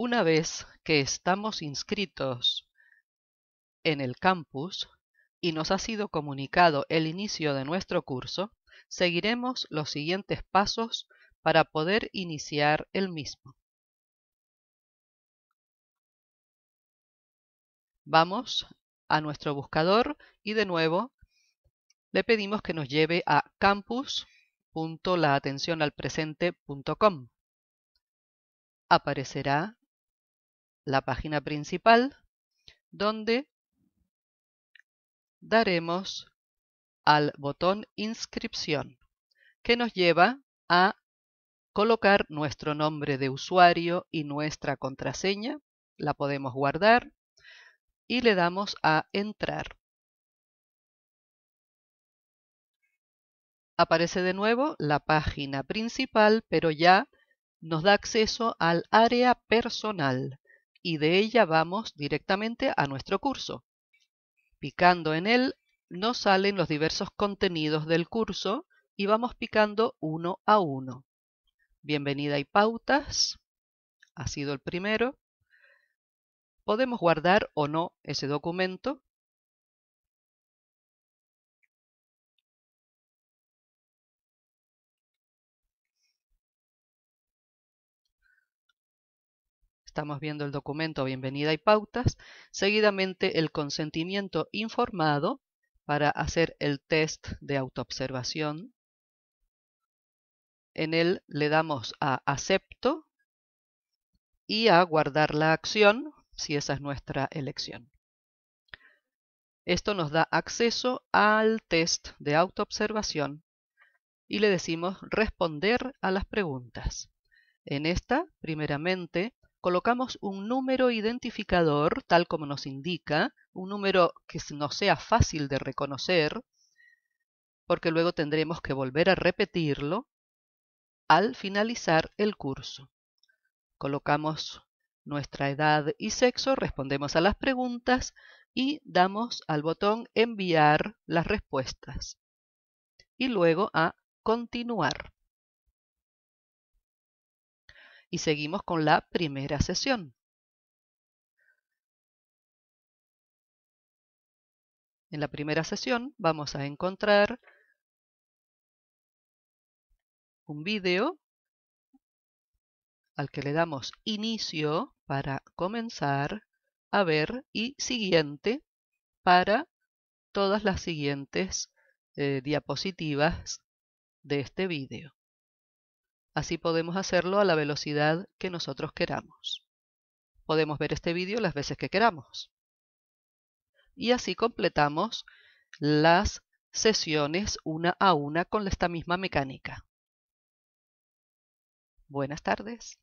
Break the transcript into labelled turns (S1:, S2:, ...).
S1: Una vez que estamos inscritos en el campus y nos ha sido comunicado el inicio de nuestro curso, seguiremos los siguientes pasos para poder iniciar el mismo. Vamos a nuestro buscador y de nuevo le pedimos que nos lleve a campus.laatencionalpresente.com. Aparecerá la página principal donde daremos al botón inscripción que nos lleva a colocar nuestro nombre de usuario y nuestra contraseña, la podemos guardar y le damos a entrar. Aparece de nuevo la página principal, pero ya nos da acceso al área personal, y de ella vamos directamente a nuestro curso. Picando en él nos salen los diversos contenidos del curso y vamos picando uno a uno. Bienvenida y pautas ha sido el primero. Podemos guardar o no ese documento estamos viendo el documento Bienvenida y Pautas, seguidamente el consentimiento informado para hacer el test de autoobservación. En él le damos a acepto y a guardar la acción si esa es nuestra elección. Esto nos da acceso al test de autoobservación y le decimos responder a las preguntas. En esta, primeramente, colocamos un número identificador, tal como nos indica, un número que nos sea fácil de reconocer, porque luego tendremos que volver a repetirlo al finalizar el curso. Colocamos nuestra edad y sexo, respondemos a las preguntas y damos al botón enviar las respuestas y luego a continuar y seguimos con la primera sesión. En la primera sesión vamos a encontrar un vídeo al que le damos inicio para comenzar a ver y siguiente para todas las siguientes eh, diapositivas de este vídeo. Así podemos hacerlo a la velocidad que nosotros queramos. Podemos ver este vídeo las veces que queramos. Y así completamos las sesiones una a una con esta misma mecánica. Buenas tardes.